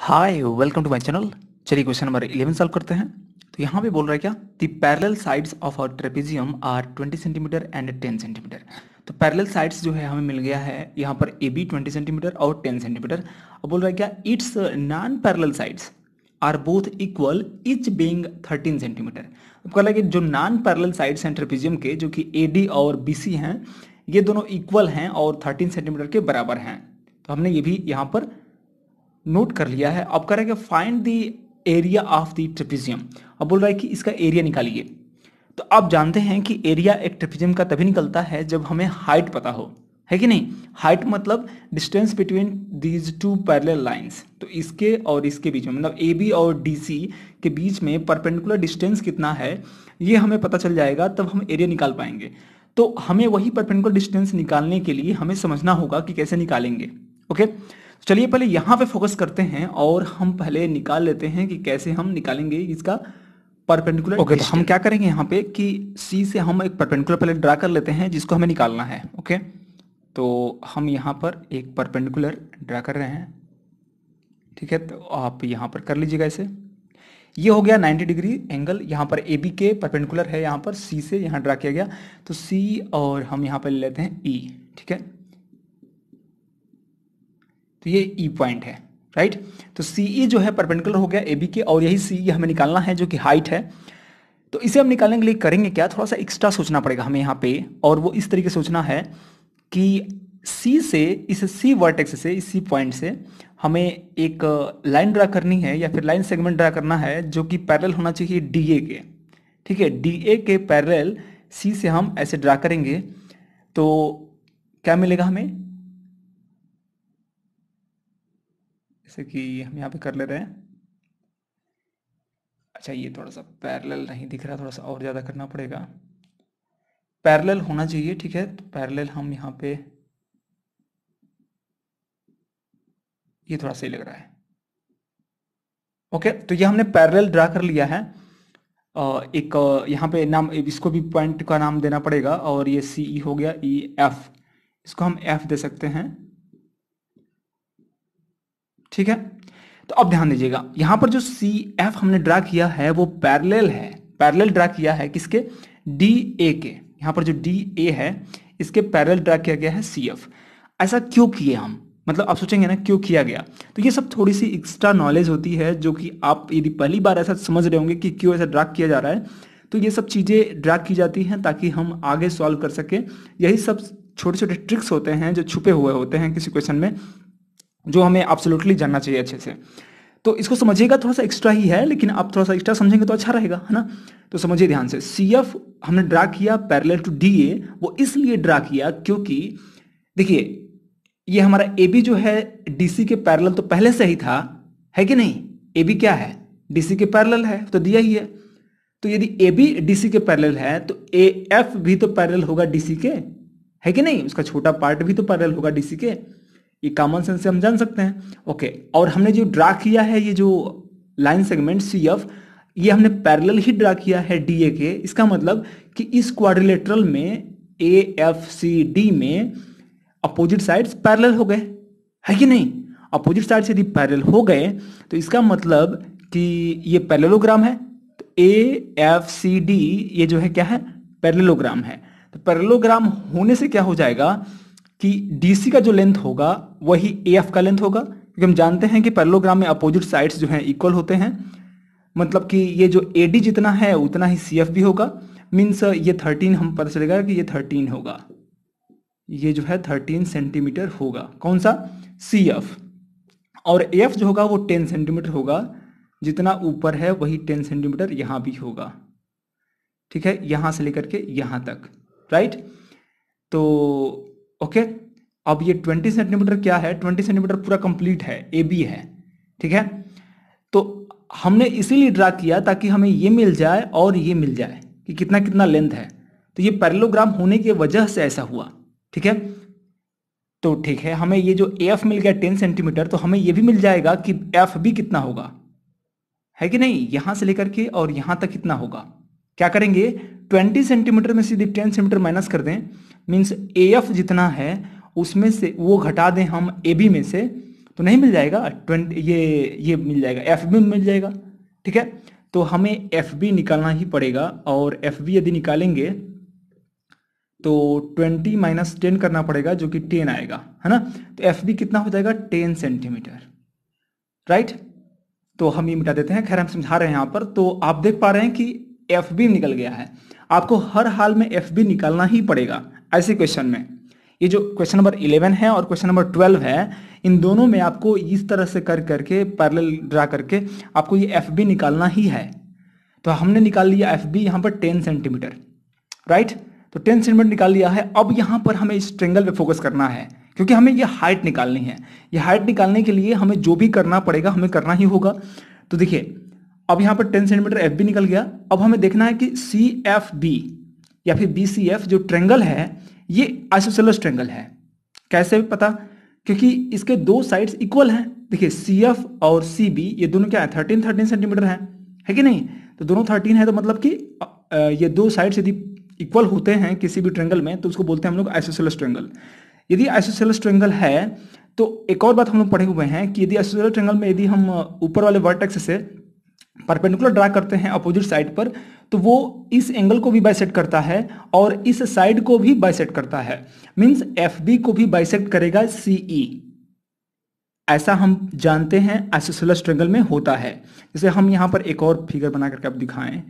Hi welcome to my channel चलिए question number 11 solve करते हैं तो यहाँ पे बोल रहा है क्या the parallel sides of are trapezium are 20 centimetre and 10 centimetre तो पैरेलल साइड्स जो है हमें मिल गया है यहाँ पर ए बी ट्वेंटी सेंटीमीटर और 10 सेंटीमीटर अब बोल रहा है क्या it's non parallel sides are both equal each being thirteen centimetre अब कह कि जो नॉन पैरेलल साइड्स हैं ट्रेपेजियम के जो कि ए डी और बी सी हैं ये दोनों इक्वल हैं और थर्टीन सेंटीमीटर के बराबर हैं तो हमने ये भी यहाँ पर नोट कर लिया है अब कह रहा है कि find the area of the trapezium अब बोल रहा है कि इसका एरिया निकालिए तो आप जानते हैं कि एरिया एक ट्रिपिजियम का तभी निकलता है जब हमें हाइट पता हो है कि नहीं हाइट मतलब distance between these two parallel lines तो इसके और इसके बीच में मतलब ए बी और डी सी के बीच में परपेंडिकुलर डिस्टेंस कितना है ये हमें पता चल जाएगा तब हम एरिया निकाल पाएंगे तो हमें वही परपेंडिकुलर डिस्टेंस निकालने के लिए हमें समझना होगा कि कैसे निकालेंगे ओके okay? तो चलिए पहले यहाँ पे फोकस करते हैं और हम पहले निकाल लेते हैं कि कैसे हम निकालेंगे इसका परपेंडिकुलर ओके तो हम क्या करेंगे यहाँ पे कि सी से हम एक परपेंडिकुलर पहले ड्रा कर लेते हैं जिसको हमें निकालना है ओके तो हम यहाँ पर एक परपेंडिकुलर ड्रा कर रहे हैं ठीक है तो आप यहाँ पर कर लीजिएगा इसे ये हो गया 90 डिग्री एंगल यहाँ पर ए बी के परपेंडिकुलर है यहाँ पर सी से यहाँ ड्रा किया गया तो सी और हम यहाँ पर ले लेते हैं ई e, ठीक है तो ये ई e पॉइंट है राइट तो सी ई e जो है परपेंडिकुलर हो गया ए बी के और यही सी ई e हमें निकालना है जो कि हाइट है तो इसे हम निकालने के लिए करेंगे क्या थोड़ा सा एक्स्ट्रा सोचना पड़ेगा हमें यहाँ पे और वो इस तरीके सोचना है कि सी से इस सी वर्टेक्स से इस सी पॉइंट से हमें एक लाइन ड्रा करनी है या फिर लाइन सेगमेंट ड्रा करना है जो कि पैरेलल होना चाहिए डी ए के ठीक है डी ए के पैरेलल सी से हम ऐसे ड्रा करेंगे तो क्या मिलेगा हमें जैसे कि हम यहाँ पे कर ले रहे हैं अच्छा ये थोड़ा सा पैरेलल नहीं दिख रहा थोड़ा सा और ज़्यादा करना पड़ेगा पैरेलल होना चाहिए ठीक है तो पैरेलल हम यहाँ पे ये थोड़ा सही लग रहा है ओके तो ये हमने पैरेलल ड्रा कर लिया है एक यहाँ पे नाम इसको भी पॉइंट का नाम देना पड़ेगा और ये सी ई e हो गया ई e एफ इसको हम एफ दे सकते हैं ठीक है तो अब ध्यान दीजिएगा यहां पर जो सी एफ हमने ड्रा किया है वो पैरेलल है पैरेलल ड्रा किया है किसके डी ए के यहां पर जो डी ए है इसके पैरेलल ड्रा किया गया है सी एफ ऐसा क्यों किए हम मतलब आप सोचेंगे ना क्यों किया गया तो ये सब थोड़ी सी एक्स्ट्रा नॉलेज होती है जो कि आप यदि पहली बार ऐसा समझ रहे होंगे कि क्यों ऐसा ड्रा किया जा रहा है तो ये सब चीज़ें ड्रा की जाती हैं ताकि हम आगे सॉल्व कर सकें यही सब छोटे छोटे ट्रिक्स होते हैं जो छुपे हुए होते हैं किसी क्वेश्चन में जो हमें एब्सोल्युटली जानना चाहिए अच्छे से तो इसको समझिएगा थोड़ा सा एक्स्ट्रा ही है लेकिन आप थोड़ा सा एक्स्ट्रा समझेंगे तो अच्छा रहेगा है ना तो समझिए ध्यान से सी एफ हमने ड्रा किया पैरल टू डी ए वो इसलिए ड्रा किया क्योंकि देखिए ये हमारा ए बी जो है डी सी के पैरल तो पहले से ही था है कि नहीं ए बी क्या है डी सी के पैरल है तो दिया ही है तो यदि ए बी डी सी के पैरल है तो ए एफ भी तो पैरल होगा डी सी के है कि नहीं उसका छोटा पार्ट भी तो पैरल होगा डी सी के ये कॉमन सेंस से हम जान सकते हैं ओके और हमने जो ड्रा किया है ये जो लाइन सेगमेंट सी एफ ये हमने पैरेलल ही ड्रा किया है डी ए के इसका मतलब कि इस क्वाड्रिलेटरल में ए एफ सी डी में अपोजिट साइड्स पैरेलल हो गए है कि नहीं अपोजिट साइड्स यदि पैरेलल हो गए तो इसका मतलब कि ये पैरेललोग्राम है तो ए एफ सी डी ये जो है क्या है पैरेललोग्राम है तो पैरेललोग्राम होने से क्या हो जाएगा कि डीसी का जो लेंथ होगा वही ए एफ का लेंथ होगा क्योंकि हम जानते हैं कि पैरलोग्राम में अपोजिट साइड्स जो हैं इक्वल होते हैं मतलब कि ये जो ए डी जितना है उतना ही सी एफ भी होगा मीन्स ये थर्टीन हम पता चलेगा कि ये थर्टीन होगा ये जो है थर्टीन सेंटीमीटर होगा कौन सा सी एफ और ए एफ जो होगा वो टेन सेंटीमीटर होगा जितना ऊपर है वही टेन सेंटीमीटर यहाँ भी होगा ठीक है यहाँ से लेकर के यहाँ तक राइट तो ओके अब ये 20 सेंटीमीटर क्या है 20 सेंटीमीटर पूरा कंप्लीट है ए बी है ठीक है तो हमने इसीलिए ड्रा किया ताकि हमें ये मिल जाए और ये मिल जाए कि कितना कितना लेंथ है तो ये पैरलोग्राम होने की वजह से ऐसा हुआ ठीक है तो ठीक है हमें ये जो एफ मिल गया टेन सेंटीमीटर तो हमें ये भी मिल जाएगा कि एफ भी कितना होगा है कि नहीं यहां से लेकर के और यहां तक कितना होगा क्या करेंगे 20 सेंटीमीटर में सीधे 10 सेंटीमीटर माइनस कर दें मीन्स ए एफ जितना है उसमें से वो घटा दें हम ए बी में से तो नहीं मिल जाएगा ट्वेंटी ये ये मिल जाएगा एफ बी मिल जाएगा ठीक है तो हमें एफ बी निकालना ही पड़ेगा और एफ बी यदि निकालेंगे तो ट्वेंटी माइनस टेन करना पड़ेगा जो कि टेन आएगा है ना तो एफ बी कितना हो जाएगा टेन सेंटीमीटर राइट तो हम ये मिटा देते हैं खैर हम समझा रहे हैं यहाँ पर तो आप देख पा रहे हैं कि एफ बी निकल गया है आपको हर हाल में एफ बी निकालना ही पड़ेगा ऐसे क्वेश्चन में ये जो क्वेश्चन नंबर इलेवन है और क्वेश्चन नंबर ट्वेल्व है इन दोनों में आपको इस तरह से कर करके पैरल ड्रा करके आपको ये एफ बी निकालना ही है तो हमने निकाल लिया एफ बी यहाँ पर टेन सेंटीमीटर राइट तो टेन सेंटीमीटर निकाल लिया है अब यहाँ पर हमें इस ट्रेंगल पर फोकस करना है क्योंकि हमें ये हाइट निकालनी है ये हाइट निकालने के लिए हमें जो भी करना पड़ेगा हमें करना ही होगा तो देखिए अब यहाँ पर टेन सेंटीमीटर एफ बी निकल गया अब हमें देखना है कि सी एफ बी या फिर बी जो ट्रेंगल है ये आइसोसेलस ट्रेंगल है कैसे पता क्योंकि इसके दो साइड्स इक्वल हैं देखिए सी एफ और सी बी ये दोनों क्या है थर्टीन थर्टीन सेंटीमीटर है है कि नहीं तो दोनों थर्टीन है तो मतलब कि ये दो साइड्स यदि इक्वल होते हैं किसी भी ट्रेंगल में तो उसको बोलते हैं हम लोग आइसोसेलस ट्रेंगल यदि आइसोसेलस ट्रेंगल है तो एक और बात हम लोग पढ़े हुए हैं कि यदि आइसोसेलस ट्रेंगल में यदि हम ऊपर वाले वर्टेक्स से परपेंडिकुलर ड्रा करते हैं अपोजिट साइड पर तो वो इस एंगल को भी बाइसेट करता है और इस साइड को भी बाइसेट करता है मीन्स एफ बी को भी बाइसेट करेगा सीई e। ऐसा हम जानते हैं एसोसलस ट्रेंगल में होता है जैसे हम यहाँ पर एक और फिगर बना करके आप दिखाएं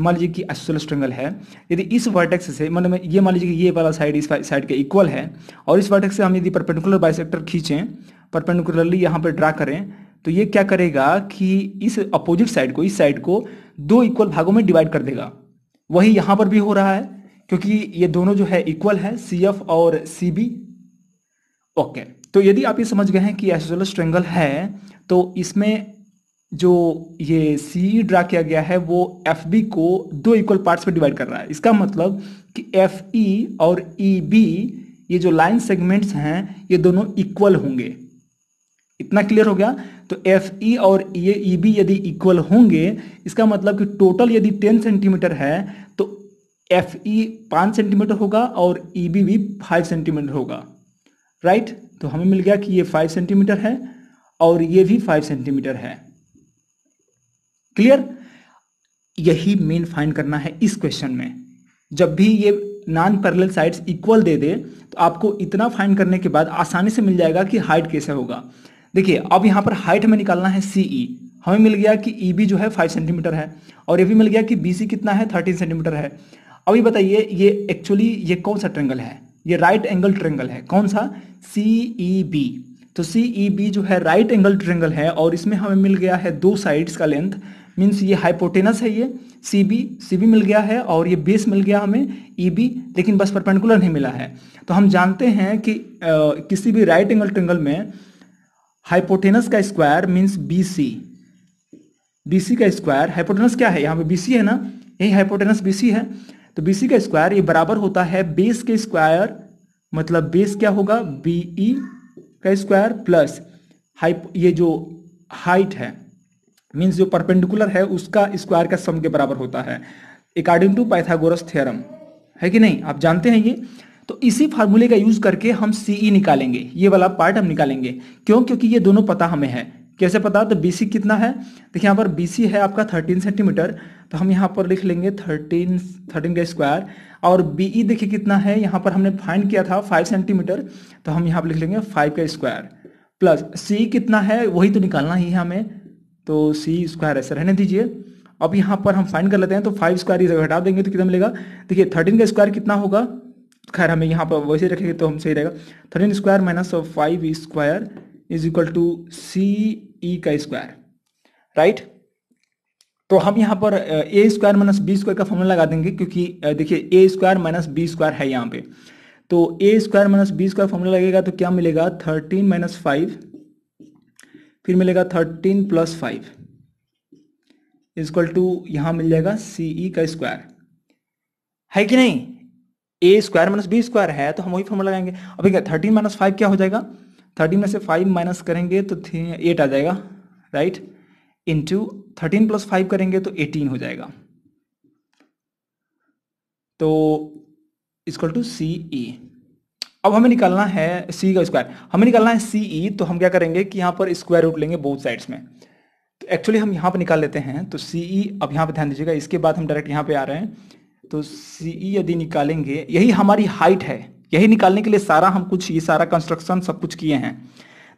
मान लीजिए कि एसोसलस ट्रेंगल है यदि इस वर्टेक्स से मतलब ये मान लीजिए कि ये वाला साइड इस साइड के इक्वल है और इस वर्टेक्स से हम यदि परपेंडिकुलर बाइसेक्टर खींचें परपेंडिकुलरली यहाँ पर ड्रा करें तो ये क्या करेगा कि इस अपोजिट साइड को इस साइड को दो इक्वल भागों में डिवाइड कर देगा वही यहां पर भी हो रहा है क्योंकि ये दोनों जो है इक्वल है सी एफ और सी बी ओके तो यदि आप ये समझ गए हैं कि एसोसोलस ट्रेंगल है तो इसमें जो ये सी ड्रा किया गया है वो एफ बी को दो इक्वल पार्ट्स में डिवाइड कर रहा है इसका मतलब कि एफ ई और ई बी ये जो लाइन सेगमेंट्स हैं ये दोनों इक्वल होंगे इतना क्लियर हो गया तो एफ ई और ये ई बी यदि इक्वल होंगे इसका मतलब कि टोटल यदि टेन सेंटीमीटर है तो एफ ई पाँच सेंटीमीटर होगा और ई बी भी फाइव सेंटीमीटर होगा राइट तो हमें मिल गया कि ये फाइव सेंटीमीटर है और ये भी फाइव सेंटीमीटर है क्लियर यही मेन फाइंड करना है इस क्वेश्चन में जब भी ये नॉन पैरेलल साइड्स इक्वल दे दे तो आपको इतना फाइंड करने के बाद आसानी से मिल जाएगा कि हाइट कैसे होगा देखिए अब यहाँ पर हाइट हमें निकालना है सीई e। हमें मिल गया कि ई e बी जो है फाइव सेंटीमीटर है और ये भी मिल गया कि बी सी कितना है थर्टीन सेंटीमीटर है अभी बताइए ये एक्चुअली ये कौन सा ट्रेंगल है ये राइट एंगल ट्रेंगल है कौन सा सी ई बी तो सी ई बी जो है राइट एंगल ट्रेंगल है और इसमें हमें मिल गया है दो साइड्स का लेंथ मीन्स ये हाइपोटेनस है ये सी बी सी बी मिल गया है और ये बेस मिल गया हमें ई e बी लेकिन बस परपेंडिकुलर नहीं मिला है तो हम जानते हैं कि आ, किसी भी राइट एंगल ट्रेंगल में हाइपोटेनस का square means B C B C का स्क्वायर हाइपोटेनस क्या है यहाँ पे बी सी है ना यही हाइपोटेनस बी सी है तो बी सी का स्क्वायर ये बराबर होता है बेस के स्क्वायर मतलब बेस क्या होगा बी ई e का स्क्वायर प्लस हाइप ये जो हाइट है मीन्स जो परपेंडिकुलर है उसका स्क्वायर का सम के बराबर होता है अकॉर्डिंग टू पाइथागोरस थ्योरम है कि नहीं आप जानते हैं ये तो इसी फार्मूले का यूज करके हम सीई e निकालेंगे ये वाला पार्ट हम निकालेंगे क्यों क्योंकि ये दोनों पता हमें है कैसे पता तो बीसी कितना है देखिए यहाँ पर बीसी है आपका 13 सेंटीमीटर तो हम यहाँ पर लिख लेंगे 13 13 का स्क्वायर और बीई e देखिए कितना है यहाँ पर हमने फाइंड किया था 5 सेंटीमीटर तो हम यहाँ पर लिख लेंगे 5 का स्क्वायर प्लस सी कितना है वही तो निकालना ही है हमें तो सी स्क्वायर ऐसा रहने दीजिए अब यहाँ पर हम फाइंड कर लेते हैं तो फाइव स्क्वायर घटा देंगे तो कितना मिलेगा देखिए थर्टीन का स्क्वायर कितना होगा खैर हमें यहाँ पर वैसे रखेंगे तो हम सही रहेगा thirteen square minus five square is equal to C E का स्क्वायर राइट तो हम यहाँ पर A square minus B square का फॉर्मूला लगा देंगे क्योंकि देखिए A square minus B square है यहाँ पे तो A square minus B square formula लगेगा तो क्या मिलेगा थर्टीन माइनस फाइव फिर मिलेगा thirteen plus five is equal to यहाँ मिल जाएगा सी ई का स्क्वायर है कि नहीं A square minus B square है तो हम वही फॉर्मूला लगाएंगे अभी क्या थर्टीन माइनस फाइव क्या हो जाएगा थर्टीन में से फाइव माइनस करेंगे तो थ्री एट आ जाएगा right into thirteen plus five करेंगे तो एटीन हो जाएगा तो इसक्वल टू सी ई अब हमें निकालना है सी का स्क्वायर हमें निकालना है सी ई e, तो हम क्या करेंगे कि यहाँ पर स्क्वायर रूट लेंगे बोथ साइड्स में तो एक्चुअली हम यहाँ पर निकाल लेते हैं तो सी ई e, अब यहाँ पर ध्यान दीजिएगा इसके बाद हम डायरेक्ट यहाँ पर आ रहे हैं तो सी e यदि निकालेंगे यही हमारी हाइट है यही निकालने के लिए सारा हम कुछ ये सारा कंस्ट्रक्शन सब कुछ किए हैं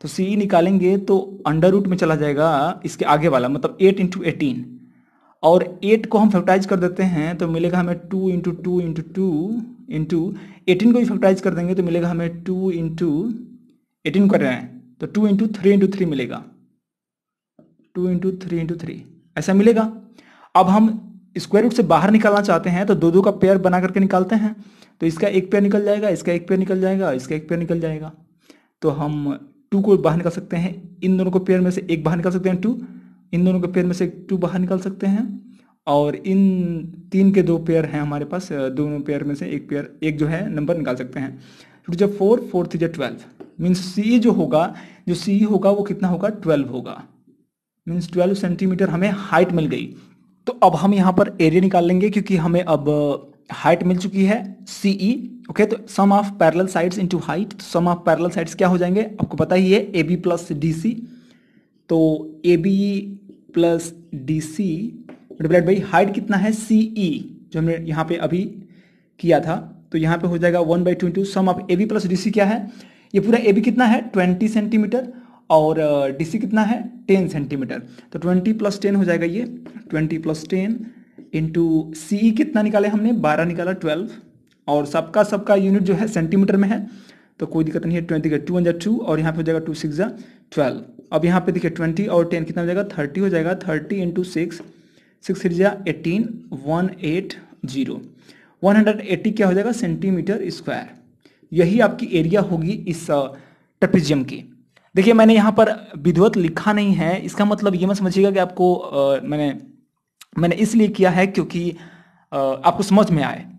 तो सी e निकालेंगे तो अंडर रूट में चला जाएगा इसके आगे वाला मतलब एट इंटू एटीन और एट को हम फैक्टराइज कर देते हैं तो मिलेगा हमें two into two into two into eighteen को भी फैक्टराइज कर देंगे तो मिलेगा हमें टू इंटू एटीन कर रहे हैं तो two into three into three मिलेगा two into three into three ऐसा मिलेगा अब हम स्क्वायर रूट से बाहर निकालना चाहते हैं तो दो दो का पेयर बना करके निकालते हैं तो इसका एक पेयर निकल जाएगा इसका एक पेयर निकल जाएगा इसका एक पेयर निकल जाएगा तो हम टू को बाहर निकाल सकते हैं इन दोनों को पेयर में से एक बाहर निकाल सकते हैं टू इन दोनों के पेयर में से टू बाहर निकाल सकते हैं और इन तीन के दो पेयर हैं हमारे पास दोनों पेयर में से एक पेयर एक जो है नंबर निकाल सकते हैं टू जब फोर फोर थ्री जब ट्वेल्व मीन्स सी जो होगा जो सी होगा वो कितना होगा ट्वेल्व होगा मीन्स ट्वेल्व सेंटीमीटर हमें हाइट मिल गई तो अब हम यहां पर एरिया निकाल लेंगे क्योंकि हमें अब हाइट uh, मिल चुकी है सी ई ओके तो sum of parallel sides into height sum of parallel sides क्या हो जाएंगे आपको पता ही है A B plus D C तो A B plus D C divide by height कितना है सी ई e, जो हमने यहाँ पे अभी किया था तो यहाँ पे हो जाएगा one by two into sum of A B plus D C क्या है ये पूरा ए बी कितना है ट्वेंटी सेंटीमीटर और डी सी कितना है टेन सेंटीमीटर तो ट्वेंटी प्लस टेन हो जाएगा ये twenty plus ten into C E e कितना निकाले हमने बारह निकाला ट्वेल्व और सबका सबका यूनिट जो है सेंटीमीटर में है तो कोई दिक्कत नहीं है ट्वेंटी का टू वन जै टू और यहाँ पे हो जाएगा टू सिक्स ट्वेल्व अब यहाँ पे देखिए ट्वेंटी और टेन कितना हो जाएगा थर्टी हो जाएगा thirty into six six three eighteen one eight zero one hundred eighty क्या हो जाएगा सेंटीमीटर स्क्वायर यही आपकी एरिया होगी इस टपिजियम की देखिए मैंने यहाँ पर विधिवत लिखा नहीं है इसका मतलब ये मत समझिएगा कि आपको आ, मैंने मैंने इसलिए किया है क्योंकि आ, आपको समझ में आए